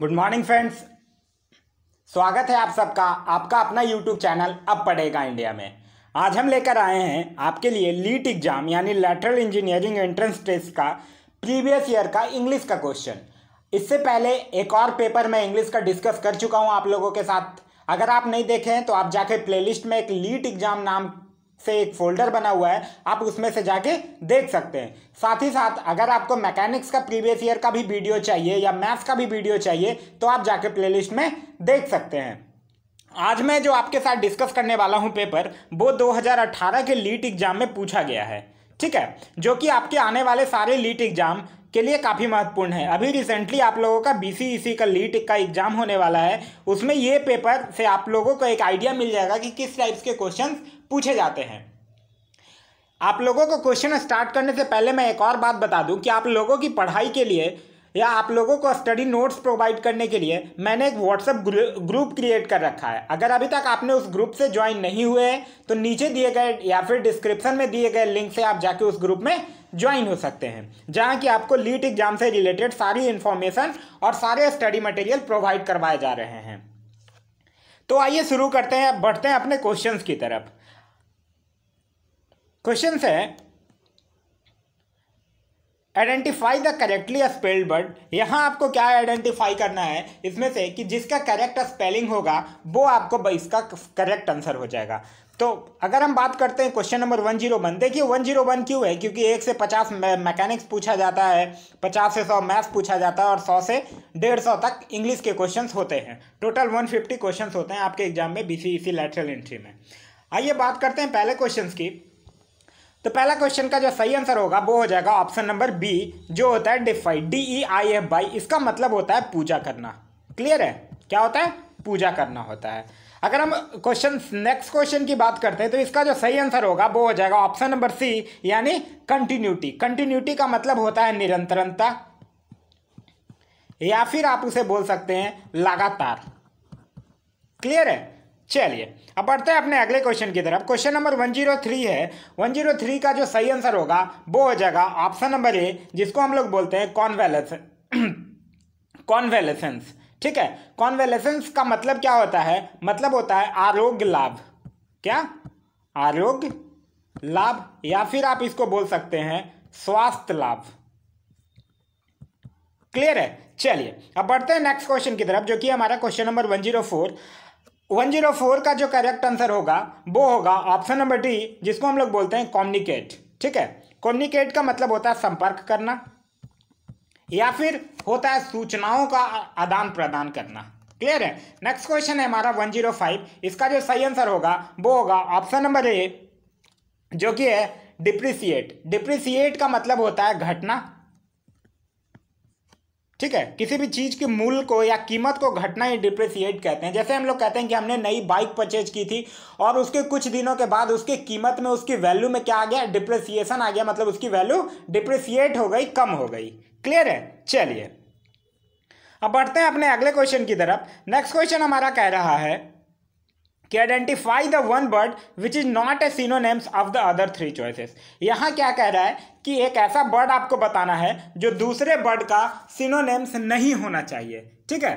good morning friends स्वागत है आप सबका आपका अपना यूट्यूब चैनल अब पढ़ेगा इंडिया में आज हम लेकर आए हैं आपके लिए लीट एग्जाम यानी लेटरल इंजीनियरिंग एंट्रेंस टेस्ट का प्रीवियस ईयर का इंग्लिश का क्वेश्चन इससे पहले एक और पेपर मैं इंग्लिश का डिस्कस कर चुका हूँ आप लोगों के साथ अगर आप नहीं देखे हैं तो आप जाके प्लेलिस्ट में एक लीट एग्जाम नाम से एक फोल्डर बना हुआ है आप उसमें से जाके देख सकते हैं साथ ही साथ अगर आपको मैकेनिक्स का प्रीवियस ईयर का भी वीडियो चाहिए या मैथ्स का भी वीडियो चाहिए तो आप जाके प्लेलिस्ट में देख सकते हैं आज मैं जो आपके साथ डिस्कस करने वाला हूँ पेपर वो 2018 के लीट एग्जाम में पूछा गया है ठीक है जो कि आपके आने वाले सारे लीट एग्जाम के लिए काफ़ी महत्वपूर्ण है अभी रिसेंटली आप लोगों का बी e का लीट का एग्जाम होने वाला है उसमें ये पेपर से आप लोगों को एक आइडिया मिल जाएगा कि किस टाइप्स के क्वेश्चन पूछे जाते हैं आप लोगों को क्वेश्चन स्टार्ट करने से पहले मैं एक और बात बता दूं कि आप लोगों की पढ़ाई के लिए या आप लोगों को स्टडी नोट्स प्रोवाइड करने के लिए मैंने एक व्हाट्सएप ग्रुप क्रिएट कर रखा है अगर अभी तक आपने उस ग्रुप से ज्वाइन नहीं हुए हैं तो नीचे दिए गए या फिर डिस्क्रिप्शन में दिए गए लिंक से आप जाके उस ग्रुप में ज्वाइन हो सकते हैं जहाँ कि आपको लीट एग्जाम से रिलेटेड सारी इन्फॉर्मेशन और सारे स्टडी मटेरियल प्रोवाइड करवाए जा रहे हैं तो आइए शुरू करते हैं बढ़ते हैं अपने क्वेश्चंस की तरफ क्वेश्चन है identify the correctly spelled word यहाँ आपको क्या आइडेंटिफाई करना है इसमें से कि जिसका करेक्ट स्पेलिंग होगा वो आपको इसका करेक्ट आंसर हो जाएगा तो अगर हम बात करते हैं question number one zero one देखिए वन जीरो वन क्यों है क्योंकि एक से पचास मैकेनिक्स पूछा जाता है पचास से सौ मैथ्स पूछा जाता है और सौ से डेढ़ सौ तक इंग्लिश के क्वेश्चंस होते हैं टोटल वन फिफ्टी क्वेश्चन होते हैं आपके एग्जाम में B C C lateral entry में आइए बात करते हैं पहले क्वेश्चन की तो पहला क्वेश्चन का जो सही आंसर होगा वो हो जाएगा ऑप्शन नंबर बी जो होता है defy D E I F by इसका मतलब होता है पूजा करना क्लियर है क्या होता है पूजा करना होता है अगर हम क्वेश्चन नेक्स्ट क्वेश्चन की बात करते हैं तो इसका जो सही आंसर होगा वो हो जाएगा ऑप्शन नंबर सी यानी कंटिन्यूटी कंटिन्यूटी का मतलब होता है निरंतरता या फिर आप उसे बोल सकते हैं लगातार क्लियर है चलिए अब बढ़ते हैं अपने अगले क्वेश्चन की तरफ क्वेश्चन नंबर थ्री है थ्री का जो सही आंसर होगा वो हो जाएगा ऑप्शन नंबर ए जिसको हम लोग बोलते हैं कॉन्वेलेसेंस कॉन्वेलेसेंस ठीक है कॉन्वेलेसेंस का मतलब क्या होता है मतलब होता है आरोग्य लाभ क्या आरोग्य लाभ या फिर आप इसको बोल सकते हैं स्वास्थ्य लाभ क्लियर है चलिए अब बढ़ते हैं नेक्स्ट क्वेश्चन की तरफ जो कि हमारा question number one zero four one zero four का जो करेक्ट आंसर होगा वो होगा ऑप्शन नंबर डी जिसको हम लोग बोलते हैं कॉम्युनिकेट ठीक है कॉम्युनिकेट का मतलब होता है संपर्क करना या फिर होता है सूचनाओं का आदान प्रदान करना क्लियर है नेक्स्ट क्वेश्चन है हमारा वन जीरो फाइव इसका जो सही आंसर होगा वो होगा ऑप्शन नंबर ए जो कि है डिप्रिसिएट डिप्रिसिएट का मतलब होता है घटना ठीक है किसी भी चीज़ के मूल्य को या कीमत को घटना ही डिप्रिसिएट कहते हैं जैसे हम लोग कहते हैं कि हमने नई बाइक परचेज की थी और उसके कुछ दिनों के बाद उसकी कीमत में उसकी वैल्यू में क्या आ गया डिप्रिसिएशन आ गया मतलब उसकी वैल्यू डिप्रिसिएट हो गई कम हो गई क्लियर है चलिए अब बढ़ते हैं अपने अगले क्वेश्चन की तरफ नेक्स्ट क्वेश्चन हमारा कह रहा है कि identify the one word which is not a synonyms of the other three choices यहाँ क्या कह रहा है कि एक ऐसा वर्ड आपको बताना है जो दूसरे वर्ड का सिनोनेम्स नहीं होना चाहिए ठीक है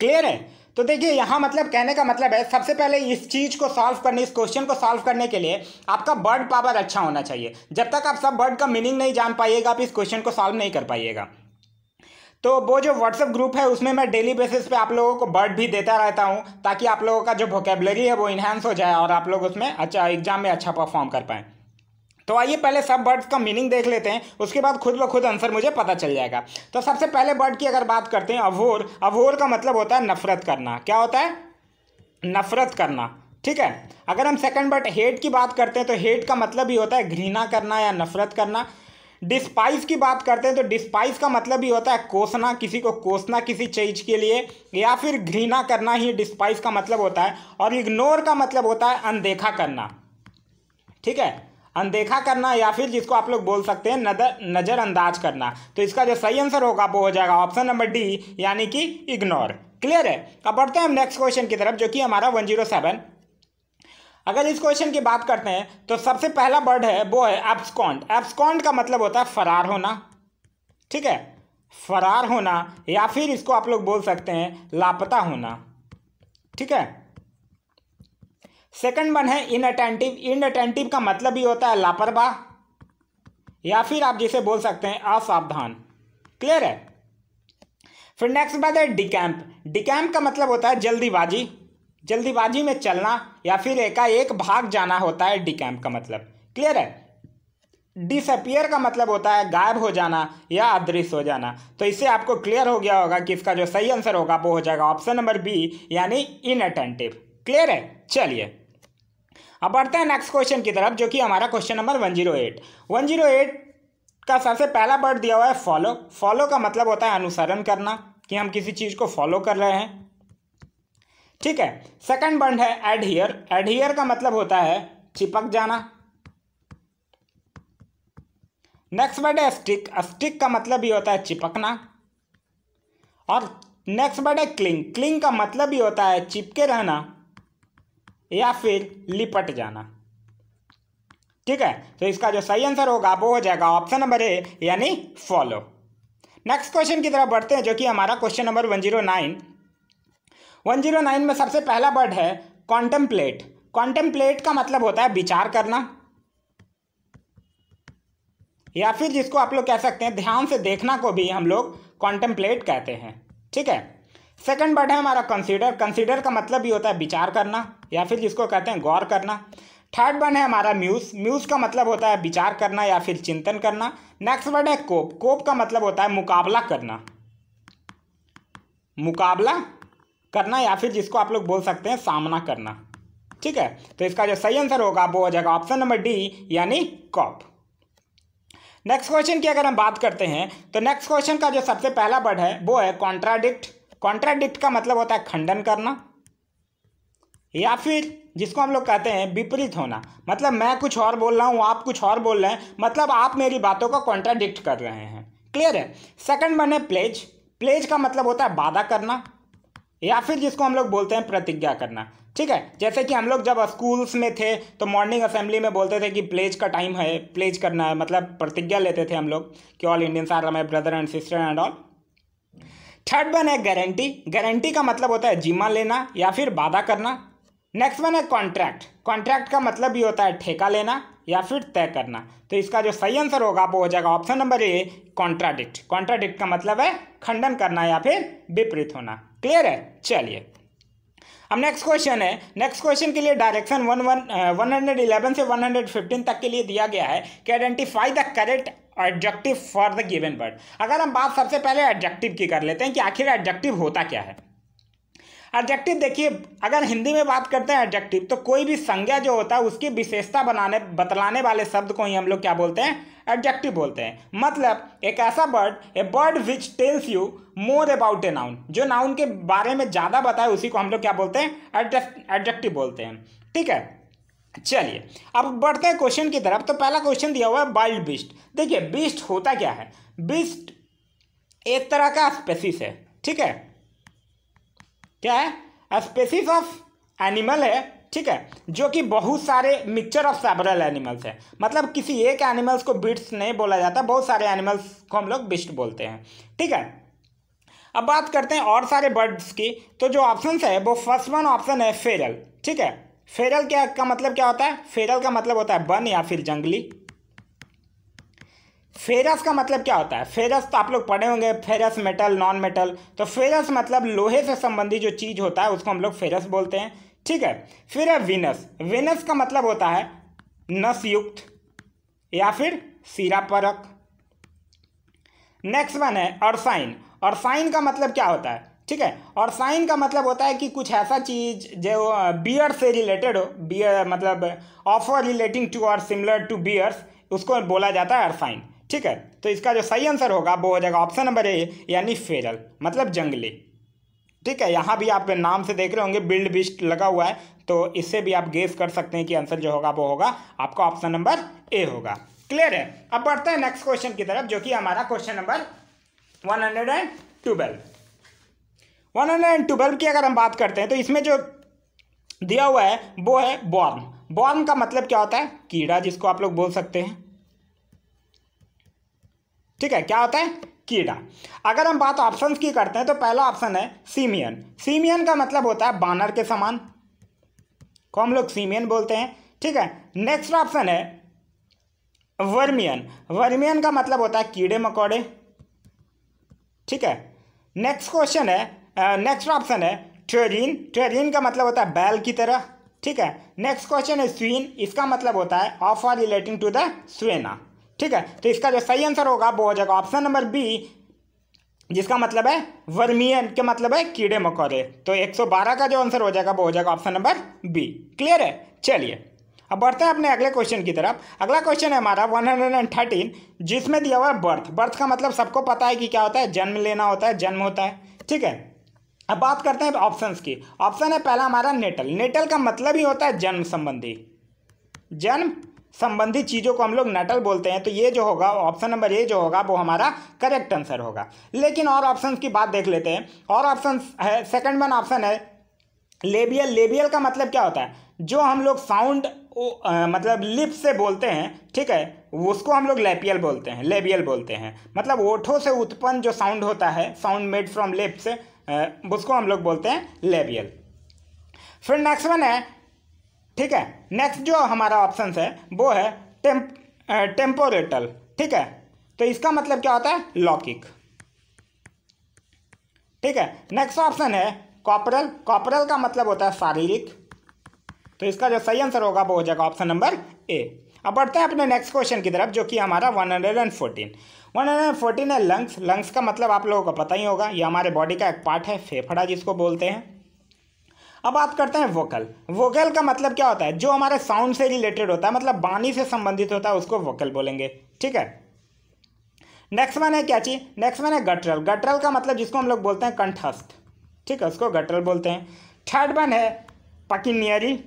क्लियर है तो देखिए यहाँ मतलब कहने का मतलब है सबसे पहले इस चीज़ को सॉल्व करने इस क्वेश्चन को सॉल्व करने के लिए आपका वर्ड पावर अच्छा होना चाहिए जब तक आप सब वर्ड का मीनिंग नहीं जान पाइएगा आप इस क्वेश्चन को सॉल्व नहीं कर पाइएगा तो वो जो व्हाट्सअप ग्रुप है उसमें मैं डेली बेसिस पे आप लोगों को बर्ड भी देता रहता हूँ ताकि आप लोगों का जो वोकेबलरी है वो इन्हांस हो जाए और आप लोग उसमें अच्छा एग्जाम में अच्छा परफॉर्म कर पाएँ तो आइए पहले सब बर्ड्स का मीनिंग देख लेते हैं उसके बाद खुद ब खुद आंसर मुझे पता चल जाएगा तो सबसे पहले बर्ड की अगर बात करते हैं अवोर अवोर का मतलब होता है नफरत करना क्या होता है नफरत करना ठीक है अगर हम सेकंड बर्ड हेट की बात करते हैं तो हेट का मतलब ही होता है घृणा करना या नफरत करना डिस्पाइस की बात करते हैं तो डिस्पाइस का मतलब ही होता है कोसना किसी को कोसना किसी चीज के लिए या फिर घृणा करना ही डिस्पाइस का मतलब होता है और इग्नोर का मतलब होता है अनदेखा करना ठीक है अनदेखा करना या फिर जिसको आप लोग बोल सकते हैं नजर नज़रअंदाज करना तो इसका जो सही आंसर होगा वो हो जाएगा ऑप्शन नंबर डी यानी कि इग्नोर क्लियर है अब बढ़ते हैं हम नेक्स्ट क्वेश्चन की तरफ जो कि हमारा वन जीरो सेवन अगर इस क्वेश्चन की बात करते हैं तो सबसे पहला वर्ड है वो है एप्सकॉन्ट एब्सकॉन्ट का मतलब होता है फरार होना ठीक है फरार होना या फिर इसको आप लोग बोल सकते हैं लापता होना ठीक है सेकंड वन है इनअटेंटिव इनअटेंटिव का मतलब ही होता है लापरवाह या फिर आप जिसे बोल सकते हैं असावधान क्लियर है फिर नेक्स्ट बात है डिकैम्प डिकैम्प का मतलब होता है जल्दीबाजी जल्दीबाजी में चलना या फिर एकाएक भाग जाना होता है डिकैम्प का मतलब क्लियर है डिसअपियर का मतलब होता है गायब हो जाना या अदृश्य हो जाना तो इससे आपको क्लियर हो गया होगा कि इसका जो सही आंसर होगा वो हो जाएगा ऑप्शन नंबर बी यानी इनअटेंटिव क्लियर है चलिए अब बढ़ते हैं नेक्स्ट क्वेश्चन की तरफ जो कि हमारा question number one zero eight one zero eight का सबसे पहला वर्ड दिया हुआ है फॉलो फॉलो का मतलब होता है अनुसरण करना कि हम किसी चीज़ को फॉलो कर रहे हैं ठीक है सेकंड बंड है एडहियर एडहियर का मतलब होता है चिपक जाना नेक्स्ट वर्ड है स्टिक स्टिक का मतलब भी होता है चिपकना और नेक्स्ट वर्ड है क्लिंग क्लिंग का मतलब भी होता है चिपके रहना या फिर लिपट जाना ठीक है तो इसका जो सही आंसर होगा वो हो जाएगा ऑप्शन नंबर ए यानी फॉलो नेक्स्ट क्वेश्चन की तरफ बढ़ते हैं जो कि हमारा question number one zero nine one zero nine में सबसे पहला वर्ड है कॉन्टेम्पलेट कॉन्टेम्पलेट का मतलब होता है विचार करना या फिर जिसको आप लोग कह सकते हैं ध्यान से देखना को भी हम लोग कॉन्टेम्पलेट कहते हैं ठीक है सेकंड वर्ड है हमारा कंसीडर कंसीडर का मतलब भी होता है विचार करना या फिर जिसको कहते हैं गौर करना थर्ड वर्ड है हमारा म्यूज म्यूज का मतलब होता है विचार करना या फिर चिंतन करना नेक्स्ट वर्ड है कोप कोप का मतलब होता है मुकाबला करना मुकाबला करना या फिर जिसको आप लोग बोल सकते हैं सामना करना ठीक है तो इसका जो सही आंसर होगा वो हो जाएगा ऑप्शन नंबर डी यानी कॉप नेक्स्ट क्वेश्चन की अगर हम बात करते हैं तो नेक्स्ट क्वेश्चन का जो सबसे पहला वर्ड है वो है कॉन्ट्राडिक्ट कॉन्ट्राडिक्ट का मतलब होता है खंडन करना या फिर जिसको हम लोग कहते हैं विपरीत होना मतलब मैं कुछ और बोल रहा हूँ आप कुछ और बोल रहे हैं मतलब आप मेरी बातों को कॉन्ट्राडिक्ट कर रहे हैं क्लियर है सेकंड वन है प्लेज प्लेज का मतलब होता है वादा करना या फिर जिसको हम लोग बोलते हैं प्रतिज्ञा करना ठीक है जैसे कि हम लोग जब स्कूल्स में थे तो मॉर्निंग असेंबली में बोलते थे कि प्लेज का टाइम है प्लेज करना है मतलब प्रतिज्ञा लेते थे हम लोग कि all Indians are my brother and sister and all third one है गारंटी गारंटी का मतलब होता है जिम्मा लेना या फिर वादा करना नेक्स्ट वन है कॉन्ट्रैक्ट कॉन्ट्रैक्ट का मतलब ये होता है ठेका लेना या फिर तय करना तो इसका जो सही आंसर होगा वो हो जाएगा option number A contradict contradict का मतलब है खंडन करना या फिर विपरीत होना क्लियर है चलिए अब नेक्स्ट क्वेश्चन है नेक्स्ट क्वेश्चन के लिए direction one one one hundred eleven से वन हंड्रेड फिफ्टीन तक के लिए दिया गया है कि identify the correct adjective for the given word अगर हम बात सबसे पहले एडजेक्टिव की कर लेते हैं कि आखिर एडजेक्टिव होता क्या है एडजेक्टिव देखिए अगर हिंदी में बात करते हैं एडजेक्टिव तो कोई भी संज्ञा जो होता है उसकी विशेषता बनाने बतलाने वाले शब्द को ही हम लोग क्या बोलते हैं एडजेक्टिव बोलते हैं मतलब एक ऐसा bird a bird which tells you more about a noun जो नाउन के बारे में ज़्यादा बताए उसी को हम लोग क्या बोलते हैं एडजेक्टिव बोलते हैं ठीक है चलिए अब बढ़ते हैं क्वेश्चन की तरफ तो पहला क्वेश्चन दिया हुआ है वाइल्ड बीस्ट देखिए बीस्ट होता क्या है बीस्ट एक तरह का स्पेसिस है ठीक है क्या है स्पेसिस ऑफ एनिमल है ठीक है जो कि बहुत सारे मिक्सचर ऑफ सेबरल एनिमल्स है मतलब किसी एक एनिमल्स को बिट्स नहीं बोला जाता बहुत सारे एनिमल्स को हम लोग बिस्ट बोलते हैं ठीक है अब बात करते हैं और सारे बर्ड्स की तो जो ऑप्शन है वो फर्स्ट वन ऑप्शन है फेरल ठीक है फेरल क्या का मतलब क्या होता है फेरल का मतलब होता है वन या फिर जंगली फेरस का मतलब क्या होता है फेरस तो आप लोग पढ़े होंगे फेरस मेटल नॉन मेटल तो फेरस मतलब लोहे से संबंधित जो चीज़ होता है उसको हम लोग फेरस बोलते हैं ठीक है फिर है विनस विनस का मतलब होता है नसयुक्त या फिर सिरापरक नेक्स्ट वन है अर्साइन अर्साइन का मतलब क्या होता है ठीक है और साइन का मतलब होता है कि कुछ ऐसा चीज जो बियर से रिलेटेड हो बियर मतलब ऑफर रिलेटिंग टू और सिमिलर टू बियर्स उसको बोला जाता है अर्साइन ठीक है तो इसका जो सही आंसर होगा वो हो जाएगा ऑप्शन नंबर ए यानी फेरल मतलब जंगली ठीक है यहाँ भी आप नाम से देख रहे होंगे बिल्ड बिस्ट लगा हुआ है तो इससे भी आप गेस कर सकते हैं कि आंसर जो होगा वो होगा आपका ऑप्शन नंबर ए होगा क्लियर है अब बढ़ते हैं नेक्स्ट क्वेश्चन की तरफ जो कि हमारा question number one hundred and twelve one hundred and twelve की अगर हम बात करते हैं तो इसमें जो दिया हुआ है वो है बॉर्न बॉर्न का मतलब क्या होता है कीड़ा जिसको आप लोग बोल सकते हैं ठीक है क्या होता है कीड़ा अगर हम बात ऑप्शन की करते हैं तो पहला ऑप्शन है सीमियन सीमियन का मतलब होता है बानर के समान को हम लोग सीमियन बोलते हैं ठीक है नेक्स्ट ऑप्शन है वर्मियन वर्मियन का मतलब होता है कीड़े मकोड़े ठीक है नेक्स्ट क्वेश्चन है नेक्स्ट ऑप्शन है ट्रेरिन ट्रेरिन का मतलब होता है बैल की तरह ठीक है नेक्स्ट क्वेश्चन है स्वीन इसका मतलब होता है of or relating to the swine ठीक है तो इसका जो सही आंसर होगा वो हो जाएगा ऑप्शन नंबर बी जिसका मतलब है वर्मियन के मतलब है कीड़े मकोड़े तो 112 का जो आंसर हो जाएगा वो हो जाएगा ऑप्शन नंबर बी क्लियर है चलिए अब बढ़ते हैं अपने अगले क्वेश्चन की तरफ अगला क्वेश्चन है हमारा 113 जिसमें दिया हुआ है बर्थ बर्थ का मतलब सबको पता है कि क्या होता है जन्म लेना होता है जन्म होता है ठीक है अब बात करते हैं ऑप्शन की ऑप्शन है पहला हमारा नेटल नेटल का मतलब ही होता है जन्म संबंधी जन्म संबंधित चीज़ों को हम लोग नटल बोलते हैं तो ये जो होगा ऑप्शन नंबर ए जो होगा वो हमारा करेक्ट आंसर होगा लेकिन और ऑप्शन की बात देख लेते हैं और ऑप्शन है सेकेंड वन ऑप्शन है लेबियल लेबियल का मतलब क्या होता है जो हम लोग साउंड आ, मतलब लिप से बोलते हैं ठीक है उसको हम लोग लेपियल बोलते हैं लेबियल बोलते हैं मतलब ओठों से उत्पन्न जो साउंड होता है साउंड मेड फ्रॉम लिप्स उसको हम लोग बोलते हैं लेबियल फिर नेक्स्ट वन है ठीक है नेक्स्ट जो हमारा ऑप्शन है वो है टेम्प टेम्पोरेटल ठीक है तो इसका मतलब क्या होता है लौकिक ठीक है नेक्स्ट ऑप्शन है कॉपरल कॉपरल का मतलब होता है शारीरिक तो इसका जो सही आंसर होगा वो हो जाएगा ऑप्शन नंबर ए अब बढ़ते हैं अपने नेक्स्ट क्वेश्चन की तरफ जो कि हमारा one hundred and fourteen one hundred and fourteen है लंग्स लंग्स का मतलब आप लोगों को पता ही होगा ये हमारे बॉडी का एक पार्ट है फेफड़ा जिसको बोलते हैं अब बात करते हैं वोकल वोकल का मतलब क्या होता है जो हमारे साउंड से रिलेटेड होता है मतलब बानी से संबंधित होता है उसको वोकल बोलेंगे ठीक है नेक्स्ट वन है क्या चीज नेक्स्ट वन है गटरल गटरल का मतलब जिसको हम लोग बोलते हैं कंठस्थ ठीक है उसको गटरल बोलते हैं थर्ड वन है पकिनियरी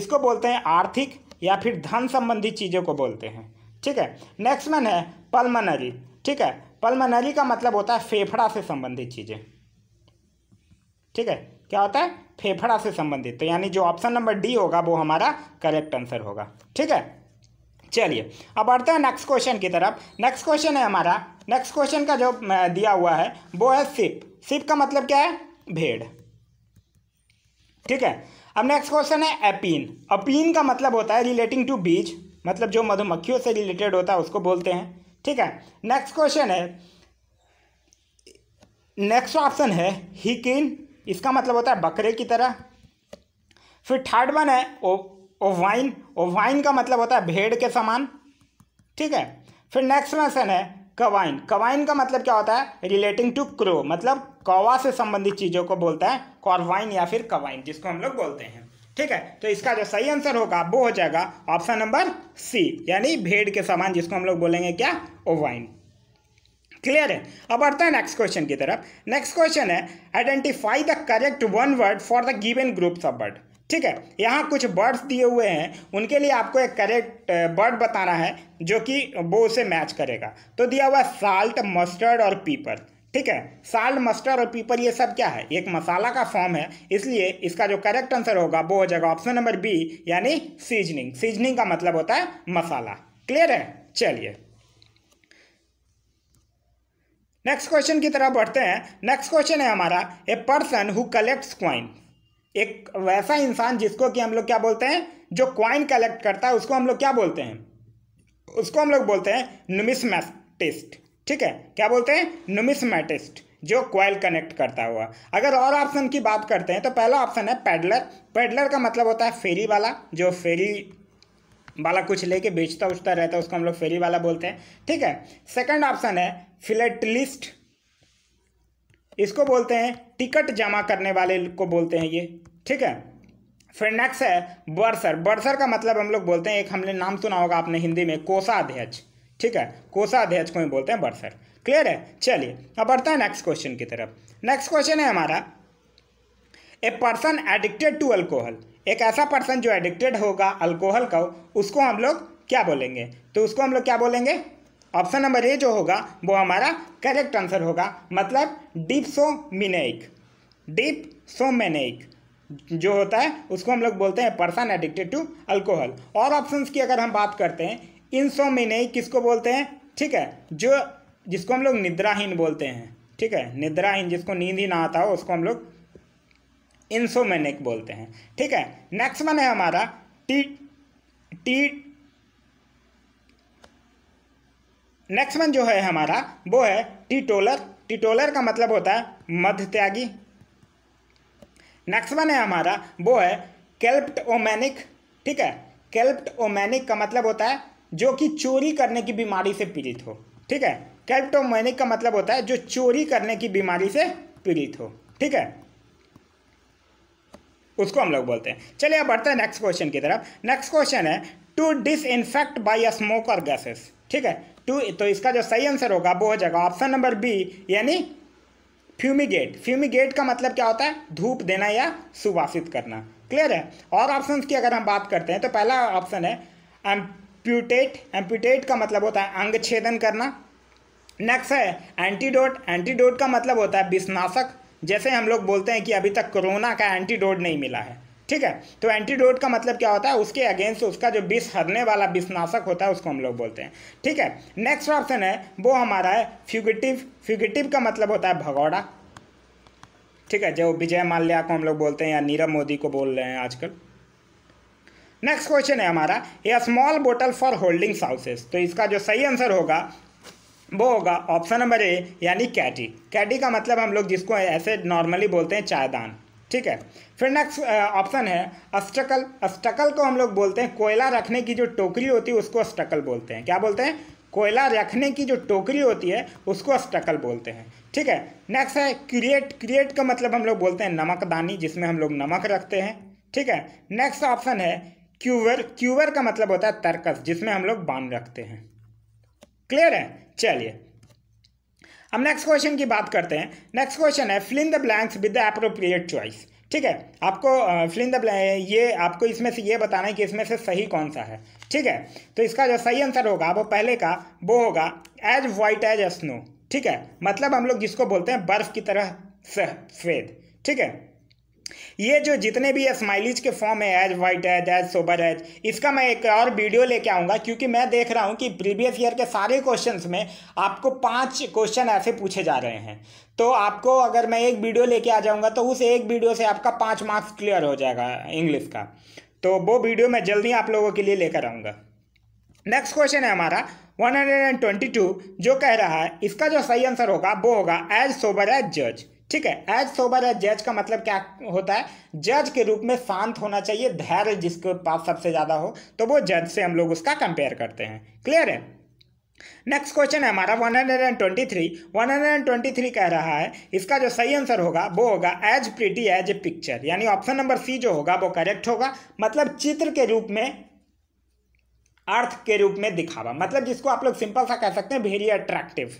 इसको बोलते हैं आर्थिक या फिर धन संबंधी चीज़ों को बोलते हैं ठीक है नेक्स्ट वन है पलमनरी ठीक है पलमनरी का मतलब होता है फेफड़ा से संबंधित चीज़ें ठीक है क्या होता है फेफड़ा से संबंधित तो यानी जो ऑप्शन नंबर डी होगा वो हमारा करेक्ट आंसर होगा ठीक है चलिए अब बढ़ते हैं नेक्स्ट क्वेश्चन की तरफ नेक्स्ट क्वेश्चन है हमारा नेक्स्ट क्वेश्चन का जो दिया हुआ है वो है सिप सिप का मतलब क्या है भेड़ ठीक है अब नेक्स्ट क्वेश्चन है अपीन अपीन का मतलब होता है रिलेटिंग टू बीज मतलब जो मधुमक्खियों से रिलेटेड होता है उसको बोलते हैं ठीक है नेक्स्ट क्वेश्चन है नेक्स्ट ऑप्शन है हिकिन इसका मतलब होता है बकरे की तरह फिर थर्ड वन है ओवाइन ओवाइन का मतलब होता है भेड़ के समान ठीक है फिर नेक्स्ट क्वेश्चन है कवाइन कवाइन का मतलब क्या होता है रिलेटिंग टू क्रो मतलब कौवा से संबंधित चीज़ों को बोलता है कॉरवाइन या फिर कवाइन जिसको हम लोग बोलते हैं ठीक है तो इसका जो सही आंसर होगा वो हो जाएगा ऑप्शन नंबर सी यानी भेड़ के समान जिसको हम लोग बोलेंगे क्या ओवाइन क्लियर है अब बढ़ते हैं नेक्स्ट क्वेश्चन की तरफ नेक्स्ट क्वेश्चन है identify the correct one word for the given groups of word ठीक है यहाँ कुछ बर्ड्स दिए हुए हैं उनके लिए आपको एक करेक्ट बर्ड बताना है जो कि वो उसे मैच करेगा तो दिया हुआ साल्ट मस्टर्ड और पीपर ठीक है साल्ट मस्टर्ड और पीपर ये सब क्या है एक मसाला का फॉर्म है इसलिए इसका जो करेक्ट आंसर होगा वो हो जाएगा ऑप्शन नंबर बी यानी सीजनिंग सीजनिंग का मतलब होता है मसाला क्लियर है चलिए नेक्स्ट क्वेश्चन की तरफ बढ़ते हैं नेक्स्ट क्वेश्चन है हमारा a person who collects coin एक वैसा इंसान जिसको कि हम लोग क्या बोलते हैं जो क्वाइन कलेक्ट करता है उसको हम लोग क्या बोलते हैं उसको हम लोग बोलते हैं नुमिसमेटिस्ट ठीक है क्या बोलते हैं नुमिसमेटिस्ट जो क्वाइल कनेक्ट करता हुआ अगर और ऑप्शन की बात करते हैं तो पहला ऑप्शन है पेडलर पेडलर का मतलब होता है फेरी वाला जो फेरी वाला कुछ लेके बेचता उचता रहता है उसको हम लोग फेरी वाला बोलते हैं ठीक है सेकंड ऑप्शन है लिस्ट इसको बोलते हैं टिकट जमा करने वाले को बोलते हैं ये ठीक है फिर नेक्स्ट है बर्सर बर्सर का मतलब हम लोग बोलते हैं एक हमने नाम सुना होगा आपने हिंदी में कोषाध्यक्ष ठीक है कोषाध्यक्ष को ही बोलते हैं बर्सर क्लियर है चलिए अब बढ़ते हैं नेक्स्ट क्वेश्चन की तरफ नेक्स्ट क्वेश्चन है हमारा a person addicted to alcohol एक ऐसा पर्सन जो एडिक्टेड होगा अल्कोहल का उसको हम लोग क्या बोलेंगे तो उसको हम लोग क्या बोलेंगे ऑप्शन नंबर ए जो होगा वो हमारा करेक्ट आंसर होगा मतलब डिप्सोमिनेक सोमेनेक जो होता है उसको हम लोग बोलते हैं पर्सन एडिक्टेड टू अल्कोहल और ऑप्शंस की अगर हम बात करते हैं इंसोमिनेक किसको बोलते हैं ठीक है जो जिसको हम लोग निद्राहीन बोलते हैं ठीक है निद्राहीन जिसको नींद ही ना आता हो उसको हम लोग इंसोमेनिक बोलते हैं ठीक है नेक्स्ट वन है हमारा टी टी नेक्स्ट वन जो है हमारा वो है टिटोलर टिटोलर का मतलब होता है मध्य त्यागी नेक्स्ट वन है हमारा वो है कैल्प्ट ओमैनिक ठीक है कैल्प्ट ओमैनिक का मतलब होता है जो कि चोरी करने की बीमारी से पीड़ित हो ठीक है कैल्प्ट ओमैनिक का मतलब होता है जो चोरी करने की बीमारी से पीड़ित हो ठीक है उसको हम लोग बोलते हैं चलिए अब बढ़ते हैं नेक्स्ट क्वेश्चन की तरफ नेक्स्ट क्वेश्चन है to disinfect by smoke और गैसेस ठीक है टू तो इसका जो सही आंसर होगा वो हो जाएगा ऑप्शन नंबर बी यानी फ्यूमिगेट फ्यूमिगेट का मतलब क्या होता है धूप देना या सुवासित करना क्लियर है और ऑप्शन की अगर हम बात करते हैं तो पहला ऑप्शन है एम्प्यूटेट एम्प्यूटेट का मतलब होता है अंग छेदन करना नेक्स्ट है एंटीडोट एंटीडोट का मतलब होता है विषनाशक जैसे हम लोग बोलते हैं कि अभी तक कोरोना का एंटीडोट नहीं मिला है ठीक है तो एंटीडोट का मतलब क्या होता है उसके अगेंस्ट उसका जो विष हरने वाला विषनाशक होता है उसको हम लोग बोलते हैं ठीक है नेक्स्ट ऑप्शन है वो हमारा है फ्यूगेटिव फ्यूगेटिव का मतलब होता है भगौड़ा ठीक है जो विजय माल्या को हम लोग बोलते हैं या नीरव मोदी को बोल रहे हैं आजकल नेक्स्ट क्वेश्चन है हमारा a small bottle for holding sauces तो इसका जो सही आंसर होगा वो होगा ऑप्शन नंबर ए यानी कैटी कैटी का मतलब हम लोग जिसको ऐसे नॉर्मली बोलते हैं चायदान ठीक है फिर नेक्स्ट ऑप्शन uh, है अस्टकल अस्टकल को हम लोग बोलते हैं कोयला रखने की जो टोकरी होती है उसको अस्टकल बोलते हैं क्या बोलते हैं कोयला रखने की जो टोकरी होती है उसको अस्टकल बोलते हैं ठीक है नेक्स्ट है क्रिएट क्रिएट का मतलब हम लोग बोलते हैं नमकदानी जिसमें हम लोग नमक रखते हैं ठीक है नेक्स्ट ऑप्शन है क्यूवर क्यूवर का मतलब होता है तरकस जिसमें हम लोग बांध रखते हैं क्लियर है चलिए हम नेक्स्ट क्वेश्चन की बात करते हैं नेक्स्ट क्वेश्चन है filling the blanks with the appropriate choice ठीक है आपको फिलिंग द ब्लैंक ये आपको इसमें से ये बताना है कि इसमें से सही कौन सा है ठीक है तो इसका जो सही आंसर होगा वो पहले का वो होगा एज वाइट एज स्नो ठीक है मतलब हम लोग जिसको बोलते हैं बर्फ की तरह सफेद ठीक है ये जो जितने भी स्माइलीज के फॉर्म है as white as as sober as इसका मैं एक और वीडियो लेके आऊँगा क्योंकि मैं देख रहा हूँ कि प्रीवियस ईयर के सारे क्वेश्चंस में आपको पांच क्वेश्चन ऐसे पूछे जा रहे हैं तो आपको अगर मैं एक वीडियो लेके आ जाऊँगा तो उस एक वीडियो से आपका पाँच मार्क्स क्लियर हो जाएगा इंग्लिश का तो वो वीडियो मैं जल्दी आप लोगों के लिए लेकर आऊँगा नेक्स्ट क्वेश्चन है हमारा 122 जो कह रहा है इसका जो सही आंसर होगा वो होगा एज सोबर एज जज ठीक है एज सोबर एज जज का मतलब क्या होता है जज के रूप में शांत होना चाहिए धैर्य जिसके पास सबसे ज़्यादा हो तो वो जज से हम लोग उसका कंपेयर करते हैं क्लियर है नेक्स्ट क्वेश्चन है हमारा 123 123 कह रहा है इसका जो सही आंसर होगा वो होगा as pretty as a picture यानी ऑप्शन नंबर सी जो होगा वो करेक्ट होगा मतलब चित्र के रूप में अर्थ के रूप में दिखावा मतलब जिसको आप लोग सिंपल सा कह सकते हैं वेरी अट्रैक्टिव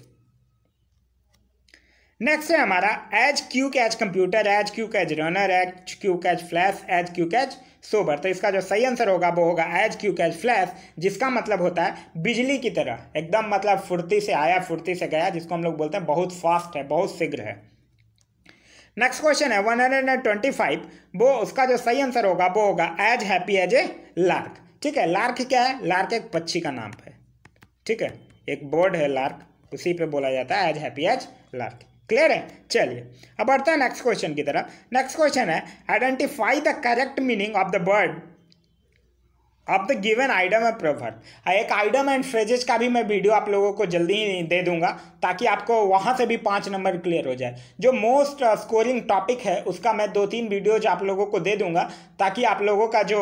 नेक्स्ट है हमारा as cue catch computer as cue catch runner as cue catch flash as cue catch sober तो इसका जो सही आंसर होगा वो होगा एज क्यू कैच फ्लैश जिसका मतलब होता है बिजली की तरह एकदम मतलब फुर्ती से आया फुर्ती से गया जिसको हम लोग बोलते हैं बहुत फास्ट है बहुत शीघ्र है नेक्स्ट क्वेश्चन है one hundred and twenty five वो उसका जो सही आंसर होगा वो होगा as happy as a lark ठीक है लार्क क्या है लार्क एक पक्षी का नाम है ठीक है एक बोर्ड है लार्क उसी पे बोला जाता है as happy as lark clear है चलिए अब बढ़ते हैं नेक्स्ट क्वेश्चन की तरफ नेक्स्ट क्वेश्चन है identify the correct meaning of the word of the given idiom and proverb एक आइडम एंड फ्रेजेस का भी मैं वीडियो आप लोगों को जल्दी ही दे दूंगा ताकि आपको वहां से भी पाँच नंबर क्लियर हो जाए जो मोस्ट स्कोरिंग टॉपिक है उसका मैं दो तीन वीडियोज आप लोगों को दे दूंगा ताकि आप लोगों का जो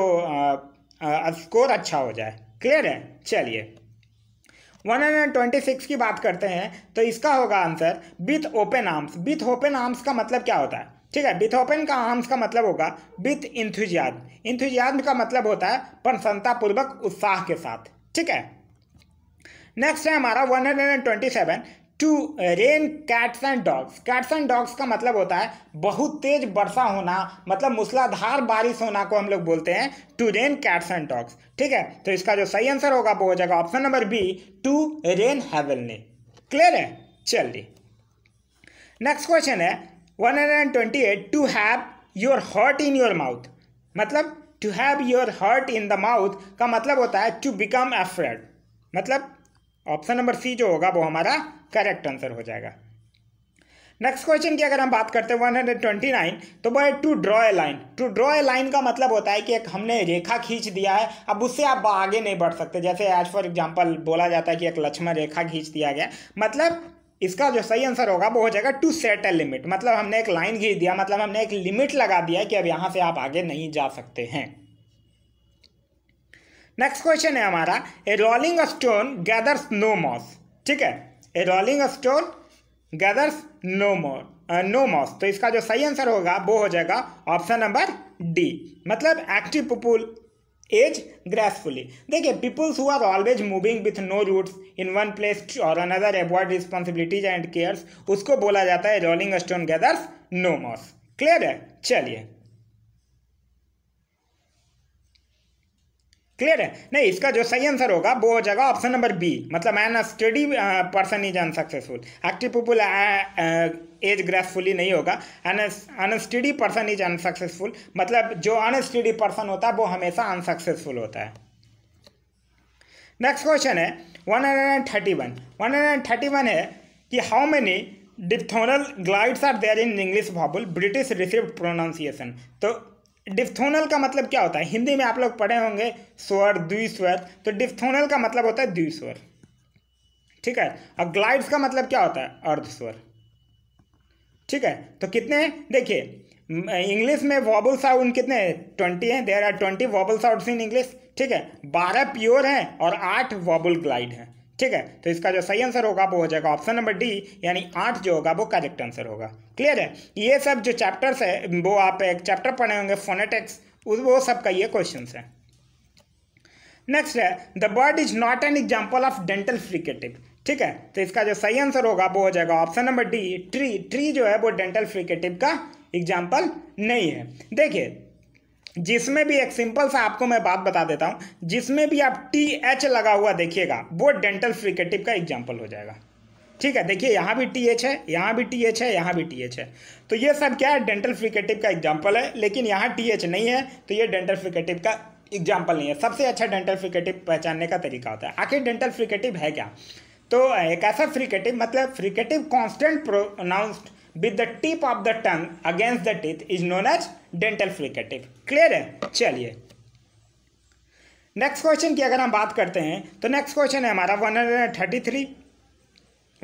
स्कोर uh, uh, अच्छा हो जाए क्लियर है चलिए 126 की बात करते हैं तो इसका होगा answer with open arms with open arms का मतलब क्या होता है ठीक है ओपन का आर्म्स का मतलब होगा विथ इंथुजियाज इंथुजियाज का मतलब होता है प्रसन्नतापूर्वक उत्साह के साथ ठीक है नेक्स्ट है हमारा 127 to rain cats and dogs cats and dogs का मतलब होता है बहुत तेज वर्षा होना मतलब मूसलाधार बारिश होना को हम लोग बोलते हैं to rain cats and dogs ठीक है तो इसका जो सही आंसर होगा वो हो जाएगा option number B to rain heavily clear है चलिए नेक्स्ट क्वेश्चन है one hundred and twenty eight to have your heart in your mouth मतलब to have your heart in the mouth का मतलब होता है टू बिकम एफ्रेड मतलब option number C जो होगा वो हमारा करेक्ट आंसर हो जाएगा नेक्स्ट क्वेश्चन की अगर हम बात करते हैं 129 तो वह to draw a line to draw a line का मतलब होता है कि एक हमने रेखा खींच दिया है अब उससे आप आगे नहीं बढ़ सकते जैसे एज फॉर एग्जांपल बोला जाता है कि एक लक्ष्मण रेखा खींच दिया गया मतलब इसका जो सही आंसर होगा वो हो जाएगा टू सेट ए लिमिट मतलब हमने एक लाइन खींच दिया मतलब हमने एक लिमिट लगा दिया कि अब यहाँ से आप आगे नहीं जा सकते हैं नेक्स्ट क्वेश्चन है हमारा a rolling stone gathers no moss ठीक है a rolling stone gathers no more no moss तो इसका जो सही आंसर होगा वो हो जाएगा ऑप्शन नंबर डी मतलब एक्टिव पीपुल एज ग्रेसफुली देखिए peoples who are always moving with no roots in one place और another avoid responsibilities and cares उसको बोला जाता है rolling stone gathers no moss clear है चलिए क्लियर है नहीं इसका जो सही आंसर होगा वो हो जाएगा ऑप्शन नंबर बी मतलब an study person is unsuccessful active people age gracefully नहीं होगा स्टडी पर्सन इज अनसक्सेसफुल मतलब जो अनस्टडी पर्सन होता है वो हमेशा अनसक्सेसफुल होता है नेक्स्ट क्वेश्चन है one hundred and thirty one one hundred and thirty one है कि how many diphthongal glides are there in English भाबुल ब्रिटिश रिसिव प्रोनाउंसिएशन तो डिफ्थोनल का मतलब क्या होता है हिंदी में आप लोग पढ़े होंगे स्वर द्विस्वर तो डिफ्थोनल का मतलब होता है द्विस्वर ठीक है और ग्लाइड्स का मतलब क्या होता है अर्धस्वर ठीक है तो कितने देखिए इंग्लिश में वॉबल साउंड कितने ट्वेंटी हैं there are twenty vowel sound in English ठीक है बारह प्योर हैं और आठ वॉबल ग्लाइड हैं ठीक है तो इसका जो सही आंसर होगा वो हो जाएगा ऑप्शन नंबर डी यानी आठ जो होगा वो करेक्ट आंसर होगा क्लियर है ये सब जो चैप्टर्स है वो आप एक चैप्टर पढ़े होंगे फोनेटिक्स वो सब का ये क्वेश्चन है नेक्स्ट है the bird is not an example of dental fricative ठीक है तो इसका जो सही आंसर होगा वो हो जाएगा option number D tree tree जो है वो डेंटल फ्रिकेटिव का एग्जाम्पल नहीं है देखिए जिसमें भी एक सिंपल सा आपको मैं बात बता देता हूं जिसमें भी आप टी एच लगा हुआ देखिएगा वो डेंटल फ्रिकेटिव का एग्जाम्पल हो जाएगा ठीक है देखिए यहां भी टी एच है यहां भी टी एच है यहां भी टी एच है तो ये सब क्या है डेंटल फ्रिकेटिव का एग्जाम्पल है लेकिन यहाँ टी एच नहीं है तो ये डेंटल फ्रिकेटिव का एग्जाम्पल नहीं है सबसे अच्छा डेंटल फ्रिकेटिव पहचानने का तरीका होता है आखिर डेंटल फ्रिकेटिव है क्या तो एक ऐसा फ्रिकेटिव मतलब fricative consonant pronounced with the tip of the tongue against the teeth is known as dental fricative clear है चलिए नेक्स्ट क्वेश्चन की अगर हम बात करते हैं तो नेक्स्ट क्वेश्चन है हमारा one hundred thirty three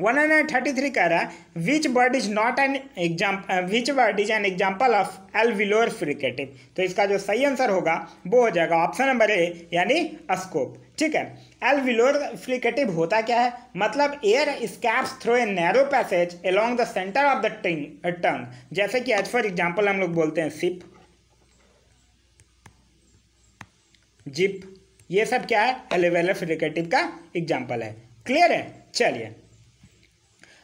one hundred thirty three कह रहा है which word is not an exam which word is an example of alveolar fricative तो इसका जो सही आंसर होगा वो हो जाएगा ऑप्शन नंबर ए यानी अस्कोप ठीक है एलविलोर फ्रिकेटिव होता क्या है मतलब air escapes through a narrow passage along the centre of the टिंग टंग जैसे कि एज फॉर एग्जाम्पल हम लोग बोलते हैं सिप जिप ये सब क्या है एलिवेलर फ्रिकेटिव का एग्जाम्पल है क्लियर है चलिए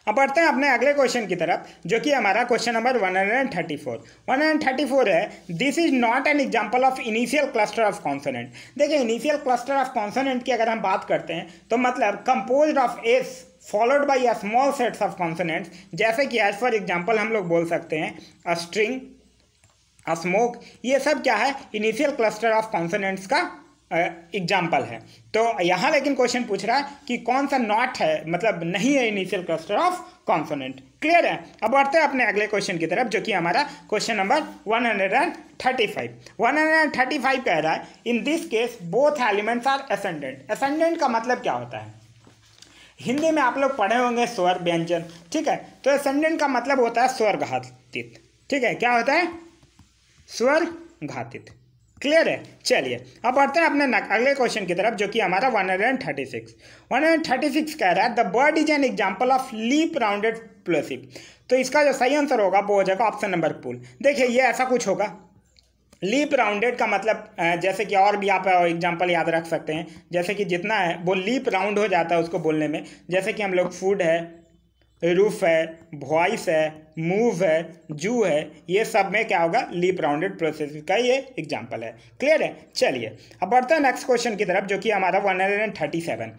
अब बढ़ते हैं अपने अगले क्वेश्चन की तरफ जो कि हमारा क्वेश्चन नंबर 134 134 है this is not an example of initial cluster of consonant देखिए इनिशियल क्लस्टर ऑफ कॉन्सोनेंट की अगर हम बात करते हैं तो मतलब compose of S followed by a small sets of consonants जैसे कि एज फॉर एग्जाम्पल हम लोग बोल सकते हैं अ स्ट्रिंग स्मोक ये सब क्या है इनिशियल क्लस्टर ऑफ कॉन्सोनेंट्स का एग्जाम्पल है तो यहाँ लेकिन क्वेश्चन पूछ रहा है कि कौन सा नॉट है मतलब नहीं है initial cluster of consonant clear है अब बढ़ते हैं अपने अगले क्वेश्चन की तरफ जो कि हमारा क्वेश्चन नंबर 135 135 कह रहा है in this case both elements are ascendant ascendant का मतलब क्या होता है हिंदी में आप लोग पढ़े होंगे स्वर व्यंजन ठीक है तो असेंडेंट का मतलब होता है स्वर घातित ठीक है क्या होता है स्वर घातित क्लियर है चलिए अब बढ़ते हैं अपने अगले क्वेश्चन की तरफ जो कि हमारा one hundred and thirty six one hundred thirty six कह रहा है the bird is an example of lip rounded plosive तो इसका जो सही आंसर होगा वो हो जाएगा ऑप्शन नंबर पुल देखिए ये ऐसा कुछ होगा लीप राउंडेड का मतलब जैसे कि और भी आप एग्जाम्पल याद रख सकते हैं जैसे कि जितना है वो लीप राउंड हो जाता है उसको बोलने में जैसे कि हम लोग फूड है रूफ है वॉइस है मूव है जू है ये सब में क्या होगा लीप राउंडेड प्रोसेस का ये एग्जाम्पल है क्लियर है चलिए अब बढ़ते हैं नेक्स्ट क्वेश्चन की तरफ जो कि हमारा one hundred and thirty seven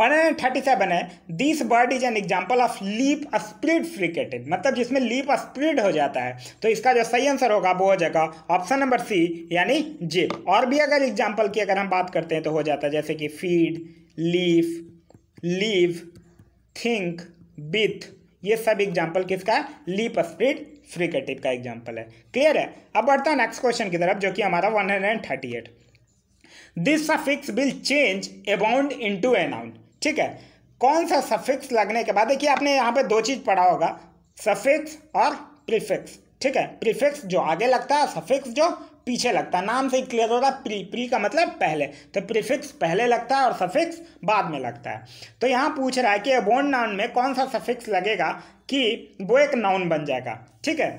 one hundred thirty seven है this bird is an example of lip spread fricative मतलब जिसमें लीप स्प्रिड हो जाता है तो इसका जो सही आंसर होगा वो हो जाएगा ऑप्शन नंबर सी यानी जे और भी अगर एग्जाम्पल की अगर हम बात करते हैं तो हो जाता है जैसे कि फीड लीफ लीव थिंक बीथ ये सब एग्जाम्पल किसका लीप स्प्रिड फ्रिकेटिव का एग्जाम्पल है क्लियर है अब बढ़ता है नेक्स्ट क्वेश्चन की तरफ जो कि हमारा one hundred and thirty eight this suffix will change abound into a noun ठीक है कौन सा सफिक्स लगने के बाद देखिए आपने यहाँ पे दो चीज़ पढ़ा होगा सफिक्स और प्रीफिक्स ठीक है प्रीफिक्स जो आगे लगता है सफिक्स जो पीछे लगता है नाम से ही क्लियर हो रहा प्री प्री का मतलब पहले तो प्रीफिक्स पहले लगता है और सफिक्स बाद में लगता है तो यहाँ पूछ रहा है कि अबोन नाउन में कौन सा सफिक्स लगेगा कि वो एक नाउन बन जाएगा ठीक है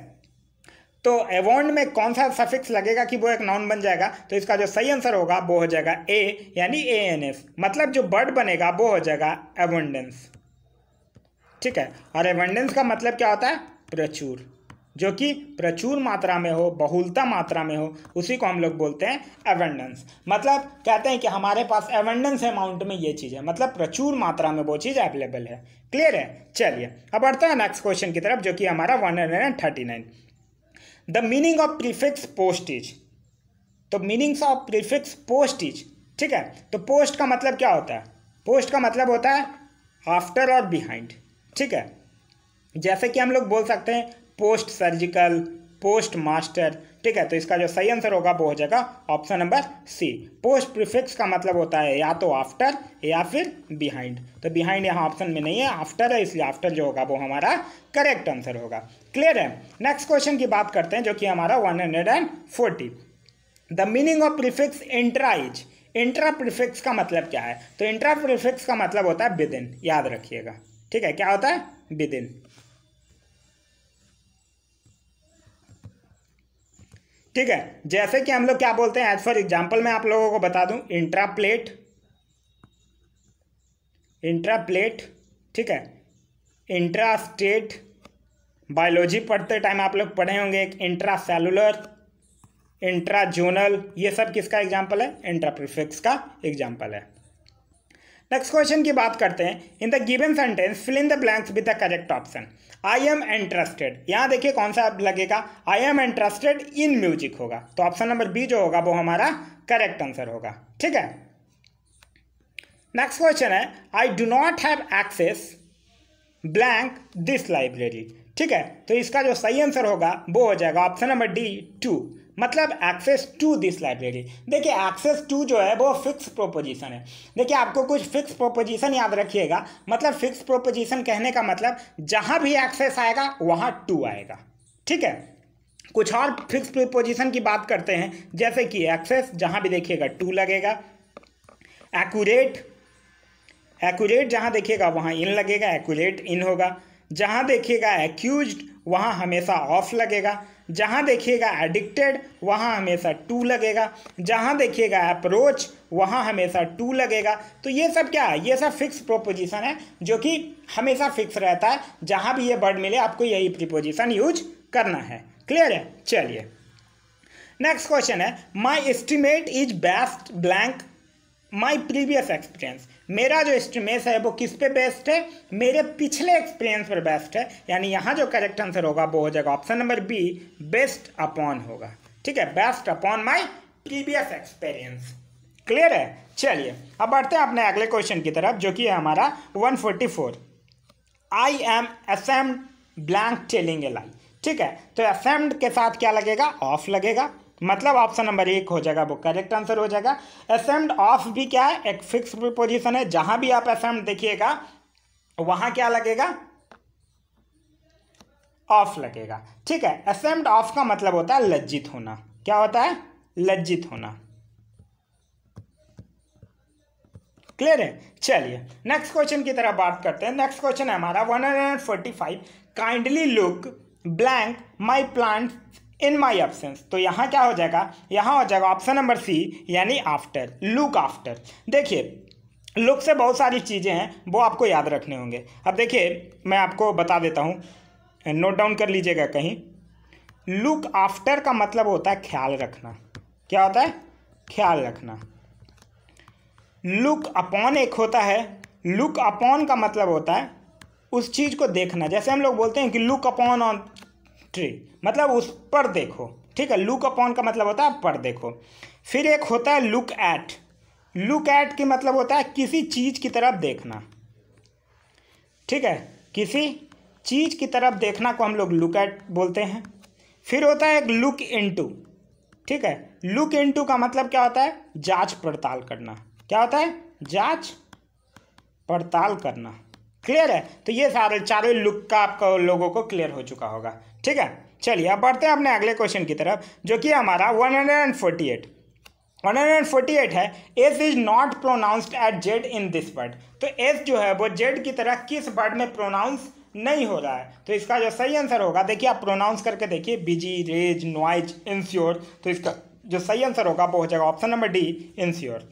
तो एवॉन्ड में कौन सा सफिक्स लगेगा कि वो एक नाउन बन जाएगा तो इसका जो सही आंसर होगा वो हो जाएगा ए यानी ए एन एस मतलब जो बर्ड बनेगा वो हो जाएगा एवंडेंस ठीक है और एवंडेंस का मतलब क्या होता है प्रचुर जो कि प्रचुर मात्रा में हो बहुलता मात्रा में हो उसी को हम लोग बोलते हैं एवेंडेंस मतलब कहते हैं कि हमारे पास एवेंडेंस अमाउंट में ये चीज़ है मतलब प्रचुर मात्रा में वो चीज़ अवेलेबल है क्लियर है चलिए अब बढ़ते हैं नेक्स्ट क्वेश्चन की तरफ जो कि हमारा one hundred and thirty nine the meaning of prefix post is तो meanings of prefix post is ठीक है तो पोस्ट का मतलब क्या होता है पोस्ट का मतलब होता है आफ्टर और बिहाइंड ठीक है जैसे कि हम लोग बोल सकते हैं पोस्ट सर्जिकल पोस्ट मास्टर ठीक है तो इसका जो सही आंसर होगा वो हो जाएगा option number C post prefix का मतलब होता है या तो आफ्टर या फिर बिहाइंड तो बिहाइंड यहाँ ऑप्शन में नहीं है आफ्टर है इसलिए आफ्टर जो होगा वो हमारा करेक्ट आंसर होगा क्लियर है नेक्स्ट क्वेश्चन की बात करते हैं जो कि हमारा one hundred and forty the meaning of prefix intra is intra prefix का मतलब क्या है तो इंट्रा प्रीफिक्स का मतलब होता है विदिन याद रखिएगा ठीक है क्या होता है विदिन ठीक है जैसे कि हम लोग क्या बोलते हैं एज फॉर एग्जाम्पल मैं आप लोगों को बता दूं इंट्रा प्लेट इंट्रा प्लेट ठीक है इंट्रा स्टेट बायोलॉजी पढ़ते टाइम आप लोग पढ़े होंगे एक इंट्रा सेलुलर इंट्रा जोनल ये सब किसका एग्जाम्पल है इंट्राप्रिफिक्स का एग्जाम्पल है नेक्स्ट क्वेश्चन की बात करते हैं in the given sentence fill in the blanks with the correct option I am interested यहाँ देखिए कौन सा लगेगा I am interested in music होगा तो ऑप्शन नंबर बी जो होगा वो हमारा करेक्ट आंसर होगा ठीक है नेक्स्ट क्वेश्चन है I do not have access blank this library ठीक है तो इसका जो सही आंसर होगा वो हो जाएगा ऑप्शन नंबर डी टू मतलब एक्सेस टू दिस लाइब्रेरी देखिए एक्सेस टू जो है वो फिक्स प्रोपोजिशन है देखिए आपको कुछ फिक्स प्रोपोजिशन याद रखिएगा मतलब फिक्स प्रोपोजिशन कहने का मतलब जहाँ भी एक्सेस आएगा वहाँ टू आएगा ठीक है कुछ और फिक्स प्रोपोजिशन की बात करते हैं जैसे कि एक्सेस जहाँ भी देखिएगा टू लगेगा एक्यूरेट एक्यूरेट जहाँ देखिएगा वहाँ इन लगेगा एक्यूरेट इन होगा जहाँ देखिएगा एक्यूज वहाँ हमेशा ऑफ लगेगा जहाँ देखिएगा एडिक्टेड वहाँ हमेशा टू लगेगा जहाँ देखिएगा अप्रोच वहाँ हमेशा टू लगेगा तो ये सब क्या है ये सब फिक्स प्रोपोजिशन है जो कि हमेशा फिक्स रहता है जहाँ भी ये वर्ड मिले आपको यही प्रिपोजिशन यूज करना है क्लियर है चलिए नेक्स्ट क्वेश्चन है my estimate is based blank my previous experience मेरा जो एस्टिमेस है वो किस पे बेस्ट है मेरे पिछले एक्सपीरियंस पर बेस्ट है यानी यहाँ जो करेक्ट आंसर होगा वो हो जाएगा option number B based upon होगा ठीक है based upon my previous experience clear है चलिए अब बढ़ते हैं अपने अगले क्वेश्चन की तरफ जो कि है हमारा four I am ashamed blank telling a lie ठीक है तो असेम्ड के साथ क्या लगेगा ऑफ लगेगा मतलब ऑप्शन नंबर एक हो जाएगा वो करेक्ट आंसर हो जाएगा असेंड ऑफ भी क्या है एक फिक्स पोजिशन है जहां भी आप असेंड देखिएगा वहां क्या लगेगा ऑफ लगेगा ठीक है असेंड ऑफ का मतलब होता है लज्जित होना क्या होता है लज्जित होना क्लियर है चलिए नेक्स्ट क्वेश्चन की तरफ बात करते हैं नेक्स्ट क्वेश्चन है हमारा one hundred and forty five kindly look blank my plant in my option तो यहाँ क्या हो जाएगा यहाँ हो जाएगा ऑप्शन नंबर सी यानी आफ्टर लुक आफ्टर देखिए लुक से बहुत सारी चीज़ें हैं वो आपको याद रखने होंगे अब देखिए मैं आपको बता देता हूँ नोट डाउन कर लीजिएगा कहीं लुक आफ्टर का मतलब होता है ख्याल रखना क्या होता है ख्याल रखना लुक अपॉन एक होता है लुक अपॉन का मतलब होता है उस चीज़ को देखना जैसे हम लोग बोलते हैं कि लुक अपॉन ऑन ट्री मतलब उस पर देखो ठीक है लुक अपॉन का मतलब होता है पर देखो फिर एक होता है लुक एट लुक एट की मतलब होता है किसी चीज़ की तरफ देखना ठीक है किसी चीज़ की तरफ देखना को हम लोग लुक एट बोलते हैं फिर होता है एक लुक इनटू ठीक है लुक इनटू का मतलब क्या होता है जांच पड़ताल करना क्या होता है जांच पड़ताल करना क्लियर है तो ये सारे चारों लुक का आपका लोगों को क्लियर हो चुका होगा ठीक है चलिए अब बढ़ते हैं अपने अगले क्वेश्चन की तरफ जो कि हमारा one hundred and forty eight 148 है S is not pronounced as Z in this word तो एस जो है वो जेड की तरह किस वर्ड में प्रोनाउंस नहीं हो रहा है तो इसका जो सही आंसर होगा देखिए आप प्रोनाउंस करके देखिए बिजी रेज नॉइज इंश्योर तो इसका जो सही आंसर होगा वो हो जाएगा option number D insure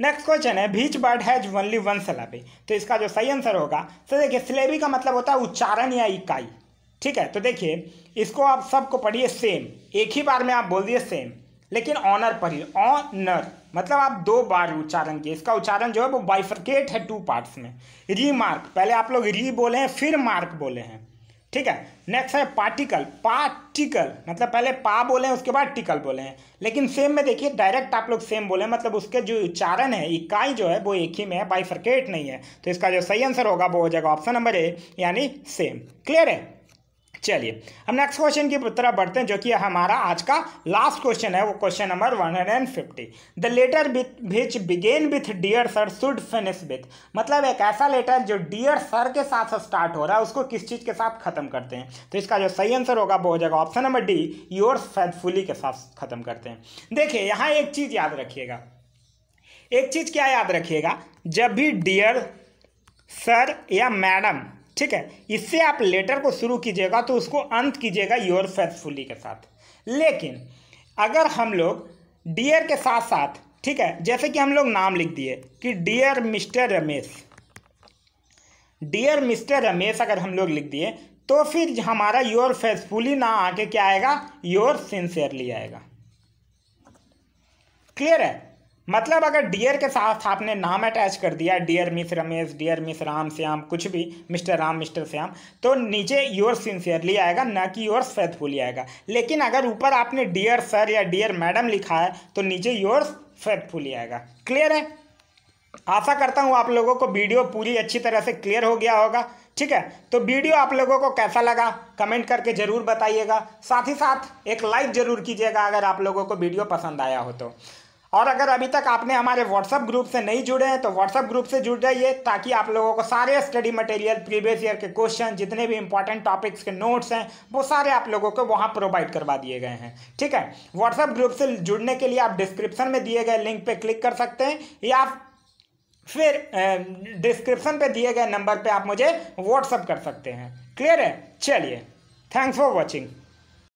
next question है which word has only one syllable तो इसका जो सही आंसर होगा तो देखिए सिलेबी का मतलब होता है उच्चारण या इकाई ठीक है तो देखिए इसको आप सबको पढ़िए सेम एक ही बार में आप बोल दिए सेम लेकिन ऑनर पढ़िए ऑनर मतलब आप दो बार उच्चारण किए इसका उच्चारण जो है वो बाइफर्केट है टू पार्ट्स में री मार्क पहले आप लोग री बोले हैं फिर मार्क बोले हैं ठीक है नेक्स्ट है पार्टिकल पार्टिकल मतलब पहले पा बोले हैं उसके बाद टिकल बोले हैं लेकिन सेम में देखिए डायरेक्ट आप लोग सेम बोले मतलब उसके जो उच्चारण है इकाई जो है वो एक ही में है बाइफर्केट नहीं है तो इसका जो सही आंसर होगा वो हो जाएगा ऑप्शन नंबर ए यानी सेम क्लियर है चलिए हम नेक्स्ट क्वेश्चन की तरफ बढ़ते हैं जो कि हमारा आज का लास्ट क्वेश्चन है वो question number one hundred and fifty the letter which begin with dear sir should finish with मतलब एक ऐसा लेटर जो डियर सर के साथ स्टार्ट हो रहा है उसको किस चीज़ के साथ खत्म करते हैं तो इसका जो सही आंसर होगा वो हो जाएगा option number D your faithfully के साथ खत्म करते हैं देखिए यहाँ एक चीज़ याद रखिएगा एक चीज़ क्या याद रखिएगा जब भी डियर सर या मैडम ठीक है इससे आप लेटर को शुरू कीजिएगा तो उसको अंत कीजिएगा योर फेथफुली के साथ लेकिन अगर हम लोग डियर के साथ साथ ठीक है जैसे कि हम लोग नाम लिख दिए कि dear mister Ramesh dear mister Ramesh अगर हम लोग लिख दिए तो फिर हमारा योर फेसफुली ना आके क्या आएगा योर सिंसियरली आएगा क्लियर है मतलब अगर डियर के साथ आपने नाम अटैच कर दिया dear miss Ramesh dear miss Ram Shyam कुछ भी मिस्टर राम मिस्टर श्याम तो नीचे योर सिंसियरली आएगा ना कि योर फेथफुली आएगा लेकिन अगर ऊपर आपने डियर सर या डियर मैडम लिखा है तो नीचे योर फेथफुली आएगा क्लियर है आशा करता हूँ आप लोगों को वीडियो पूरी अच्छी तरह से क्लियर हो गया होगा ठीक है तो वीडियो आप लोगों को कैसा लगा कमेंट करके ज़रूर बताइएगा साथ ही साथ एक लाइक ज़रूर कीजिएगा अगर आप लोगों को वीडियो पसंद आया हो तो और अगर अभी तक आपने हमारे व्हाट्सअप ग्रुप से नहीं जुड़े हैं तो व्हाट्सअप ग्रुप से जुड़ जाइए ताकि आप लोगों को सारे स्टडी मटेरियल प्रीवियस ईयर के क्वेश्चन जितने भी इंपॉर्टेंट टॉपिक्स के नोट्स हैं वो सारे आप लोगों को वहाँ प्रोवाइड करवा दिए गए हैं ठीक है व्हाट्सअप ग्रुप से जुड़ने के लिए आप डिस्क्रिप्शन में दिए गए लिंक पर क्लिक कर सकते हैं या फिर डिस्क्रिप्शन पर दिए गए नंबर पर आप मुझे व्हाट्सअप कर सकते हैं क्लियर है चलिए थैंक्स फॉर वॉचिंग